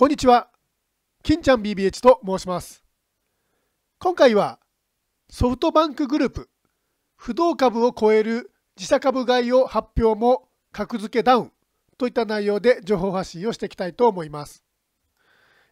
こんにちは。金ちゃん BBH と申します。今回はソフトバンクグループ、不動株を超える自社株買いを発表も格付けダウンといった内容で情報発信をしていきたいと思います。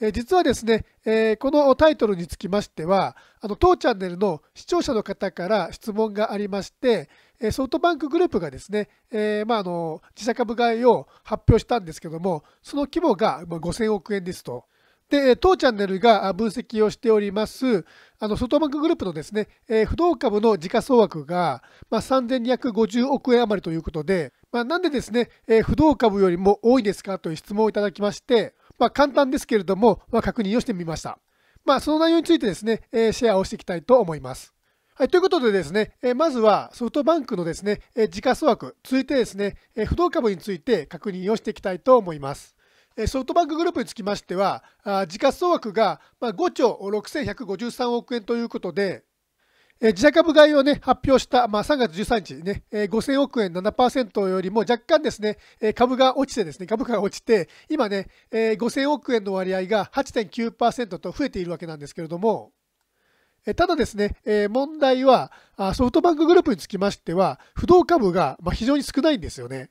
え実はですね、えこのタイトルにつきましては、あの当チャンネルの視聴者の方から質問がありまして、ソフトバンクグループがですね、えー、まあ、あの自社株買いを発表したんですけども、その規模が5000億円ですと。で、当チャンネルが分析をしております、あのソフトバンクグループのですね、えー、不動株の時価総額が、まあ、3250億円余りということで、まあ、なんでですね、えー、不動株よりも多いですかという質問をいただきまして、まあ、簡単ですけれども、まあ、確認をしてみました。まあ、その内容についてですね、えー、シェアをしていきたいと思います。はい、ということでですね、えまずはソフトバンクのですね、え時価総額、続いてですね、え不動株について確認をしていきたいと思います。ソフトバンクグループにつきましては、時価総額が5兆6153億円ということで、自社株買いを、ね、発表した、まあ、3月13日ね、ね5000億円7%よりも若干ですね、株が落ちてですね、株価が落ちて、今ね、5000億円の割合が8.9%と増えているわけなんですけれども、ただですね、問題はソフトバンクグループにつきましては、不動株が非常に少ないんですよね。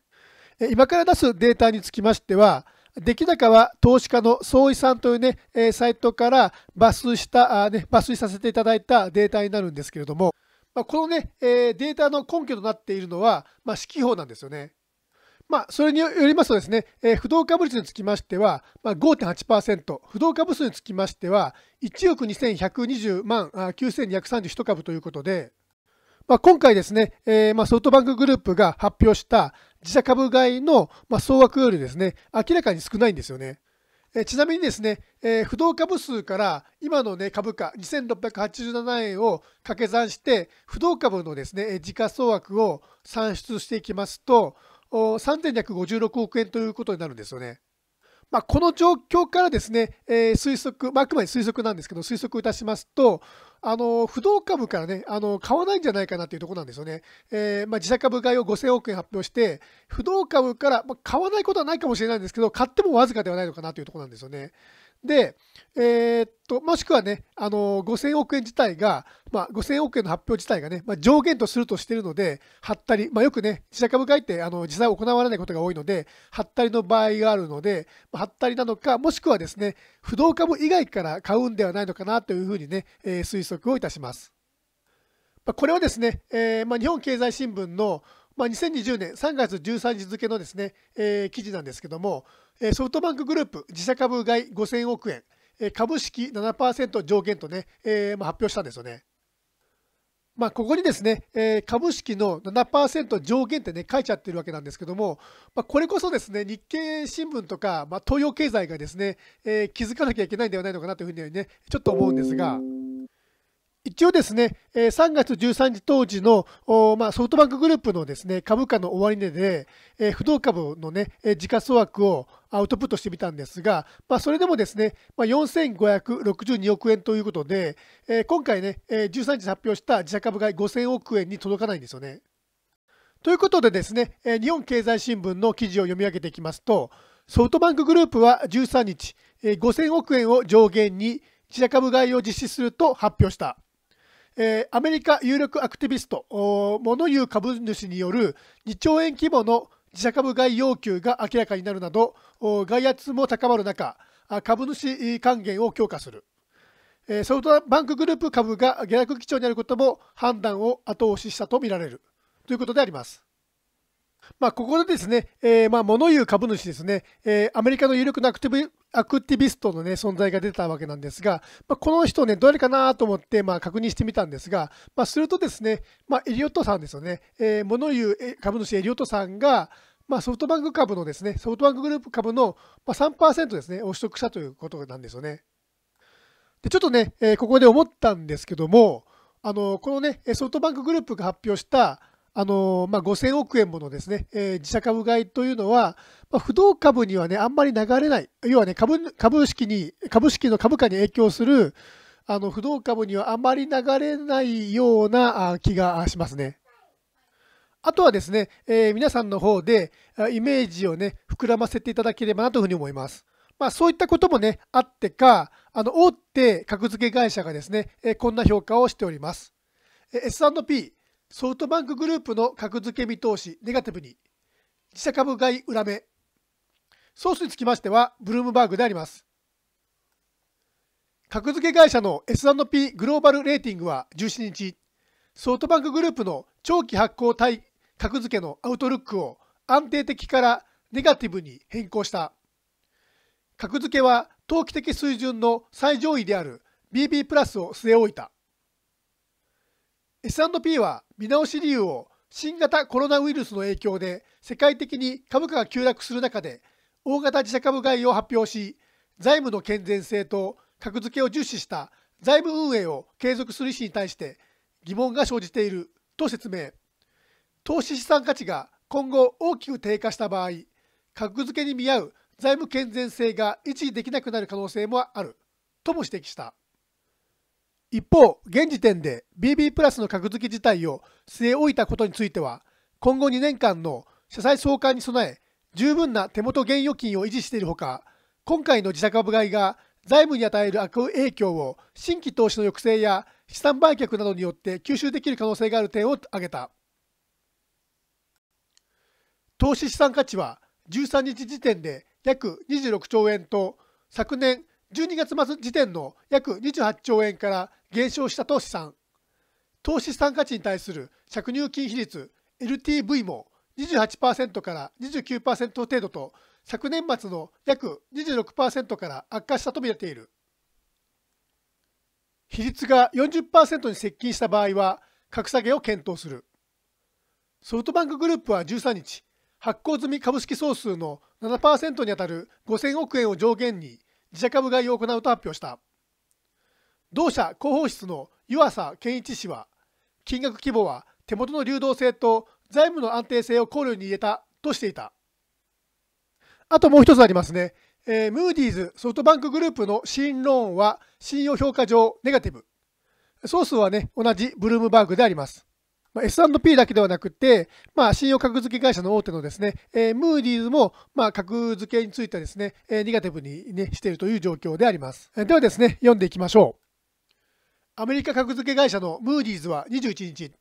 今から出すデータにつきましては、出来高は投資家の総意さんというね、サイトから抜粋した、ね、抜粋させていただいたデータになるんですけれども、このね、データの根拠となっているのは、まあ、指揮法なんですよね。まあ、それによりますとですね、えー、不動株率につきましては、まあ、5.8%、不動株数につきましては、1億2120万9231株ということで、まあ、今回ですね、えー、まあソフトバンクグループが発表した自社株買いのまあ総額よりですね、明らかに少ないんですよね。えー、ちなみにですね、えー、不動株数から今の、ね、株価2687円を掛け算して、不動株のですね、時価総額を算出していきますと、3256億円ということになるんですよね。まあ、この状況からですね、えー、推測、まあ、くまで推測なんですけど、推測いたしますと、あの不動株からねあの、買わないんじゃないかなというところなんですよね。えー、まあ、自社株買いを5000億円発表して、不動株から、まあ、買わないことはないかもしれないんですけど、買ってもわずかではないのかなというところなんですよね。で、えー、っと、もしくはね、あの5000億円自体が、まあ、5000億円の発表自体がね、まあ、上限とするとしているので、貼ったり、まあ、よくね、自社株買いって、あの、実際行われないことが多いので、はったりの場合があるので、まあ、はったりなのか、もしくはですね、不動株以外から買うんではないのかなというふうにね、えー、推測をいたします。まあ、これはですね、えー、まあ、日本経済新聞の、まあ、2020年3月13日付のですね、えー、記事なんですけども、えソフトバンクグループ自社株買い5000億円、え株式7%上限とね、えまあ、発表したんですよね。まあ、ここにですね、え株式の7%上限ってね、書いちゃってるわけなんですけども、まあ、これこそですね、日経新聞とか、まあ、東洋経済がですね、えー、気づかなきゃいけないんではないのかなというふうにね、ちょっと思うんですが。一応ですね、3月13日当時の、ソフトバンクグループのですね、株価の終値で、不動株のね、時価総額をアウトプットしてみたんですが、まあ、それでもですね、まあ、4562億円ということで、えー、今回ね、えー、13日発表した自社株買い5000億円に届かないんですよね。ということでですね、えー、日本経済新聞の記事を読み上げていきますと、ソフトバンクグループは13日、えー、5000億円を上限に自社株買いを実施すると発表した。えアメリカ有力アクティビスト、ノ言う株主による2兆円規模の自社株買い要求が明らかになるなど、外圧も高まる中、株主還元を強化する。ソフトバンクグループ株が下落基調にあることも判断を後押ししたとみられるということであります。まあ、ここでですね、えー、まあ物言う株主ですね、えー、アメリカの有力なアクティブアクティビストの、ね、存在が出たわけなんですが、まあ、この人ね、どれかなと思って、まあ、確認してみたんですが、まあ、するとですね、まあ、エリオットさんですよね、えー、物言う株主エリオットさんが、まあ、ソフトバンク株のですね、ソフトバンクグループ株の3%ですね、を取得したということなんですよね。でちょっとね、えー、ここで思ったんですけども、あのこのね、ソフトバンクグループが発表したあのまあ、5000億円ものですね、えー、自社株買いというのは、まあ、不動株にはね、あんまり流れない、要はね、株株式に、株式の株価に影響する、あの不動株にはあまり流れないような気がしますね。あとはですね、えー、皆さんの方でイメージをね、膨らませていただければなというふうに思います。まあ、そういったこともね、あってか、あの大手格付け会社がですね、えー、こんな評価をしております。えー、S&P、ソフトバンクグループの格付け見通しネガティブに、自社株買い裏目。ソースにつきましては、ブルームバーグであります。格付け会社の S&P グローバルレーティングは17日、ソフトバンクグループの長期発行対格付けのアウトルックを安定的からネガティブに変更した。格付けは投機的水準の最上位である BB プラスを据え置いた。S&P は見直し理由を新型コロナウイルスの影響で世界的に株価が急落する中で大型自社株買いを発表し財務の健全性と格付けを重視した財務運営を継続する意思に対して疑問が生じていると説明投資資産価値が今後大きく低下した場合格付けに見合う財務健全性が維持できなくなる可能性もあるとも指摘した一方、現時点で BB プラスの格付け自体を据え置いたことについては、今後2年間の社債総会に備え、十分な手元現預金を維持しているほか、今回の自社株買いが財務に与える悪影響を新規投資の抑制や資産売却などによって吸収できる可能性がある点を挙げた。投資資産価値は13日時点で約26兆円と、昨年12月末時点の約28兆円から減少したと試算投資資産価値に対する借入金比率 LTV も28%から29%程度と昨年末の約26%から悪化したとみられている比率が40%に接近した場合は格下げを検討するソフトバンクグループは13日発行済み株式総数の7%にあたる5000億円を上限に自社株買いを行うと発表した同社広報室の湯浅健一氏は金額規模は手元の流動性と財務の安定性を考慮に入れたとしていたあともう一つありますね、えー、ムーディーズソフトバンクグループの新ローンは信用評価上ネガティブソースはね同じブルームバーグでありますまあ、S&P だけではなくて、まあ、信用格付け会社の大手のですね、えー、ムーディーズも、まあ、格付けについてですね、えー、ネガティブに、ね、しているという状況であります。えー、ではですね、読んでいきましょう。アメリカ格付け会社のムーディーズは21日、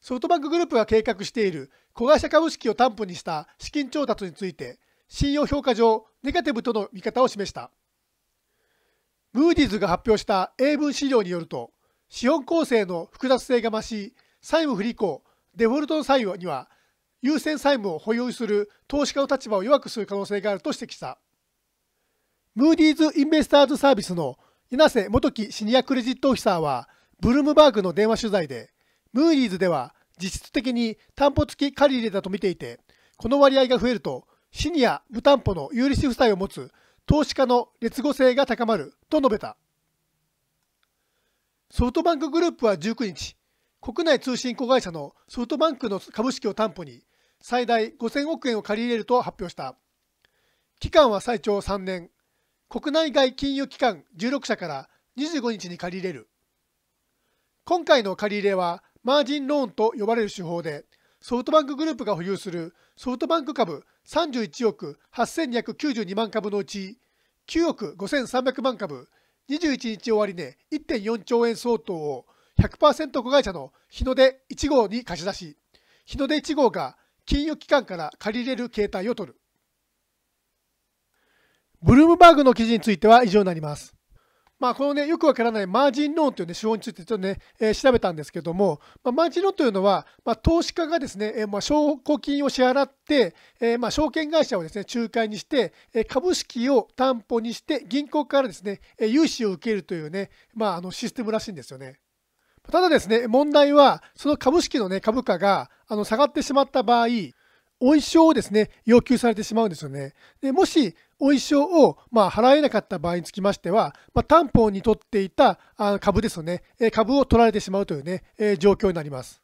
ソフトバンクグループが計画している子会社株式を担保にした資金調達について、信用評価上、ネガティブとの見方を示した。ムーディーズが発表した英文資料によると、資本構成の複雑性が増し、債務不履行、デフォルトの際には、優先債務を保有する投資家の立場を弱くする可能性があると指摘した。ムーディーズ・インベスターズ・サービスの稲瀬元樹シニアクレジットオフィサーは、ブルームバーグの電話取材で、ムーディーズでは実質的に担保付き借り入れだと見ていて、この割合が増えると、シニア無担保の有利子負債を持つ投資家の劣後性が高まると述べた。ソフトバンクグループは19日、国内通信子会社のソフトバンクの株式を担保に最大5000億円を借り入れると発表した。期間は最長3年、国内外金融機関16社から25日に借り入れる。今回の借り入れはマージンローンと呼ばれる手法で、ソフトバンクグループが保有するソフトバンク株31億8292万株のうち、9億5300万株、21日終値1.4兆円相当を100%子会社の日の出1号に貸し出し、日の出1号が金融機関から借りれる形態を取る。ブルームバーグの記事については以上になります。まあ、このね、よくわからないマージンローンという、ね、手法についてちょっとね、えー、調べたんですけども、まあ、マージンローンというのは、まあ、投資家がですね、えー、まあ、証拠金を支払って、えー、まあ、証券会社をですね、仲介にして、えー、株式を担保にして、銀行からですね、えー、融資を受けるというね、まあ、あのシステムらしいんですよね。ただですね、問題は、その株式の、ね、株価があの下がってしまった場合、お衣装をですね、要求されてしまうんですよね。でもし、お衣装を、まあ、払えなかった場合につきましては、まあ、担保に取っていたあ株ですよね、株を取られてしまうというね、えー、状況になります。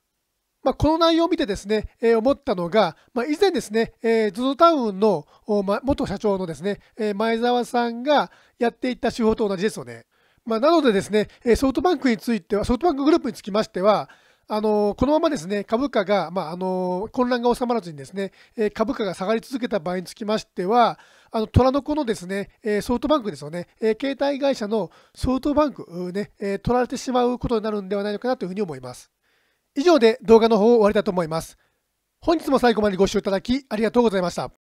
まあ、この内容を見てですね、えー、思ったのが、まあ、以前ですね、えー、ZOZO タウンの、ま、元社長のですね、え前澤さんがやっていた手法と同じですよね。まあ、なのでですね、ソフトバンクについては、ソフトバンクグループにつきましては、あのこのままですね株価が、まあ、あの混乱が収まらずにですね、え株価が下がり続けた場合につきましては、あの虎の子のですね、えソフトバンクですよね、え携帯会社のソフトバンク、ねえ取られてしまうことになるんではないのかなというふうに思います。以上で動画の方を終わりたいと思います。本日も最後までご視聴いただきありがとうございました。